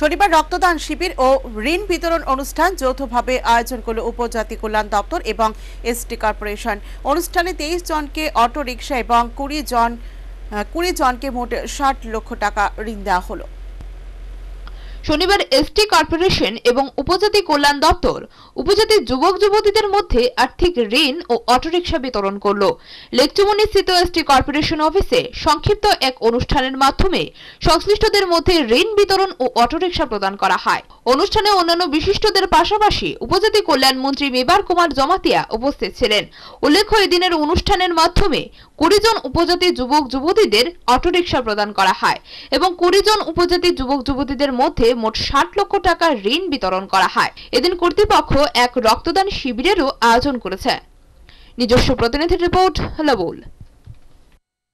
শনিবার রক্তদান শিবির ও ঋণ বিতরণ অনুষ্ঠান যৌথভাবে আয়োজন করল উপজাতি কল্যাণ দপ্তর এবং এসটি কর্পোরেশন অনুষ্ঠানে তেইশ জনকে অটো রিক্সা এবং কুড়ি জন কুড়ি জনকে মোট ষাট লক্ষ টাকা ঋণ দেওয়া হলো শনিবার এসটি কর্পোরেশন এবং উপজাতি কল্যাণ দপ্তর উপজাতি যুবক যুবতীদের মধ্যে আর্থিক ঋণ ও অটোরিকশা বিতরণ করল লেকচুমনি স্থিত এসটি কর্পোরেশন অফিসে সংক্ষিপ্ত এক অনুষ্ঠানের মাধ্যমে সংশ্লিষ্টদের মধ্যে ঋণ বিতরণ ও অটোরিকশা প্রদান করা হয় অনুষ্ঠানে অন্যান্য বিশিষ্টদের পাশাপাশি উপজাতি কল্যাণ মন্ত্রী মেবার কুমার জমাতিয়া উপস্থিত ছিলেন উল্লেখ্য এদিনের অনুষ্ঠানের মাধ্যমে কুড়ি জন উপজাতি যুবক যুবতীদের অটোরিকশা প্রদান করা হয় এবং কুড়ি জন উপজাতি যুবক যুবতীদের মধ্যে মোট ষাট লক্ষ টাকার ঋণ বিতরণ করা হয় এদিন কর্তৃপক্ষ এক রক্তদান শিবিরেরও আয়োজন করেছে নিজস্ব প্রতিনিধি রিপোর্ট লবুল